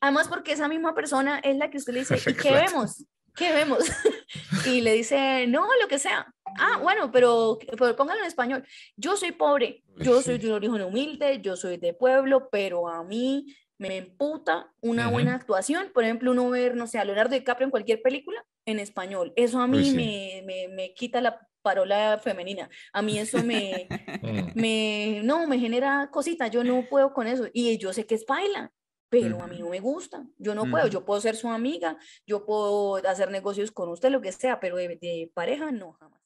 Además, porque esa misma persona es la que usted le dice, qué vemos? ¿Qué vemos? y le dice, no, lo que sea. Ah, bueno, pero, póngalo en español. Yo soy pobre, yo soy de un origen humilde, yo soy de pueblo, pero a mí me emputa una buena actuación. Por ejemplo, uno ver, no sé, a Leonardo DiCaprio en cualquier película en español. Eso a mí me, me, me, quita la parola femenina. A mí eso me, mm. me, no, me genera cositas. Yo no puedo con eso. Y yo sé que es baila pero a mí no me gusta, yo no puedo, yo puedo ser su amiga, yo puedo hacer negocios con usted, lo que sea, pero de, pareja no, jamás.